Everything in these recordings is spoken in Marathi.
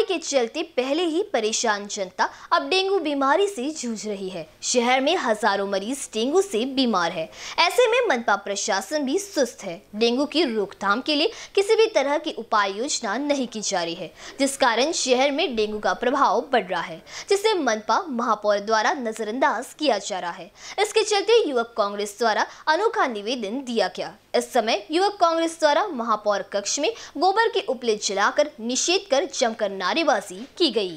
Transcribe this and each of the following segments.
महामारी के चलते पहले ही परेशान जनता अब डेंगू बीमारी से जूझ रही है शहर में हजारों मरीज डेंगू से बीमार है ऐसे में मनपा प्रशासन भी सुस्त है डेंगू की रोकथाम के लिए किसी भी तरह की उपाय योजना नहीं की जा रही है जिस कारण शहर में डेंगू का प्रभाव बढ़ रहा है जिसे मनपा महापौर द्वारा नजरअंदाज किया जा रहा है इसके चलते युवक कांग्रेस द्वारा अनोखा निवेदन दिया गया इस समय युवक कांग्रेस द्वारा महापौर कक्ष में गोबर के उपले जलाकर निषेध कर जमकर नारे नारेबाजी की गई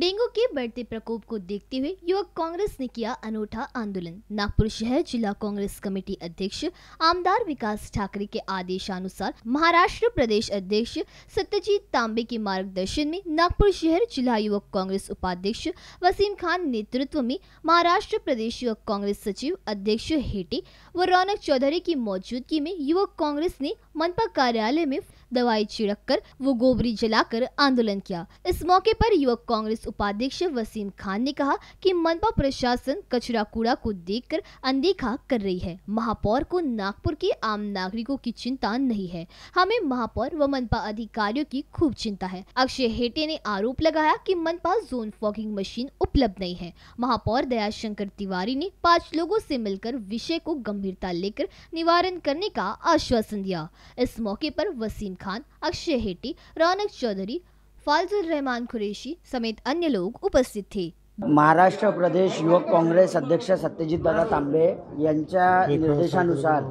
डेंगू के बढ़ते प्रकोप को देखते हुए युवक कांग्रेस ने किया अनूठा आंदोलन नागपुर शहर जिला कांग्रेस कमेटी अध्यक्ष आमदार विकास ठाकरे के आदेशानुसार महाराष्ट्र प्रदेश अध्यक्ष सत्यजीत तांबे के मार्गदर्शन में नागपुर शहर जिला युवक कांग्रेस उपाध्यक्ष वसीम खान नेतृत्व में महाराष्ट्र प्रदेश युवक कांग्रेस सचिव अध्यक्ष हेटे व रौनक चौधरी की मौजूदगी में युवक कांग्रेस ने मनपा कार्यालय में दवाई छिड़क कर वो गोबरी जलाकर आंदोलन किया इस मौके पर युवक कांग्रेस उपाध्यक्ष वसीम खान ने कहा कि मनपा प्रशासन कचरा कूड़ा को देखकर अनदेखा कर रही है महापौर को नागपुर के आम नागरिकों की चिंता नहीं है हमें महापौर व मनपा अधिकारियों की खूब चिंता है अक्षय हेटे ने आरोप लगाया की मनपा जोन फॉगिंग मशीन उपलब्ध नहीं है महापौर दयाशंकर तिवारी ने पांच लोगों से मिलकर विषय को गंभीरता लेकर निवारण करने का आश्वासन दिया इस मौके पर वसीम खान अक्षय हेटी रौनक चौधरी फाजुल रहमान कुरेशी समेत अन्य लोग उपस्थित थे महाराष्ट्र प्रदेश युवक काँग्रेस अध्यक्ष सत्यजित दादा तांबे यांच्या निर्देशानुसार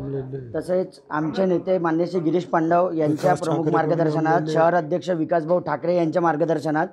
तसेच आमचे नेते मान्य श्री गिरीश पांडव यांच्या प्रमुख मार्गदर्शनात शहर अध्यक्ष विकास भाऊ ठाकरे यांच्या मार्गदर्शनात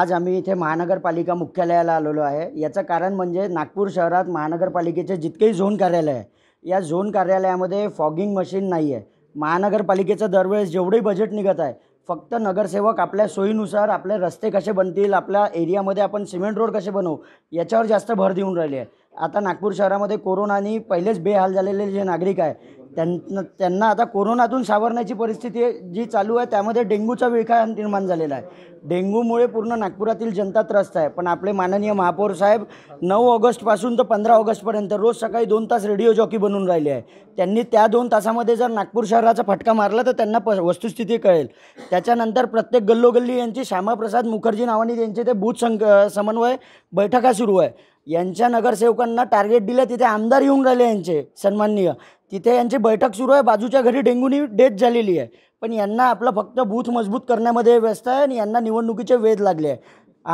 आज आम्ही इथे महानगरपालिका मुख्यालयाला आलेलो आहे याचं कारण म्हणजे नागपूर शहरात महानगरपालिकेचे जितकेही झोन कार्यालय आहे या झोन कार्यालयामध्ये फॉगिंग मशीन नाही आहे महानगरपालिकेचं दरवेळेस जेवढंही बजेट निघत आहे फक्त नगरसेवक आपल्या सोयीनुसार आपले रस्ते कसे बनतील आपल्या एरियामध्ये आपण सिमेंट रोड कसे बनवू याच्यावर जास्त भर देऊन राहिले आहे आता नागपूर शहरामध्ये कोरोनानी पहिलेच बेहाल झालेले जे नागरिक आहे त्यांना त्यांना आता कोरोनातून सावरण्याची परिस्थिती जी चालू आहे त्यामध्ये डेंग्यूचा विळखा निर्माण झालेला आहे डेंग्यूमुळे पूर्ण नागपुरातील जनता त्रस्त आहे पण आपले माननीय महापौर साहेब नऊ ऑगस्टपासून तर पंधरा ऑगस्टपर्यंत रोज सकाळी दोन तास रेडिओ जॉकी बनून राहिले आहे त्यांनी त्या दोन तासामध्ये जर नागपूर शहराचा फटका मारला तर त्यांना प वस्तुस्थिती कळेल त्याच्यानंतर प्रत्येक गल्लोगल्ली यांची श्यामाप्रसाद मुखर्जी नावाने यांचे ते बूथ संक समन्वय बैठका सुरू आहे यांच्या नगरसेवकांना टार्गेट दिलं तिथे आमदार येऊन राहिले यांचे सन्माननीय तिथे यांची बैठक सुरू आहे बाजूच्या घरी डेंग्यूनी डेथ झालेली आहे पण यांना आपलं फक्त बूथ मजबूत करण्यामध्ये व्यस्त आहे आणि यांना निवडणुकीचे वेध लागले आहे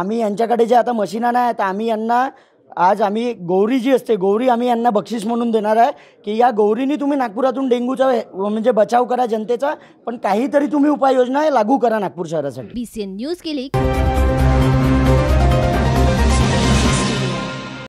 आम्ही यांच्याकडे जे आता मशिना नाही आहेत आम्ही यांना आज आम्ही गौरी जी असते गौरी आम्ही यांना बक्षीस म्हणून देणार आहे की या गौरीनी तुम्ही नागपुरातून डेंग्यूचा म्हणजे बचाव करा जनतेचा पण काहीतरी तुम्ही उपाययोजना लागू करा नागपूर शहरासाठी बी सी एन न्यूज केली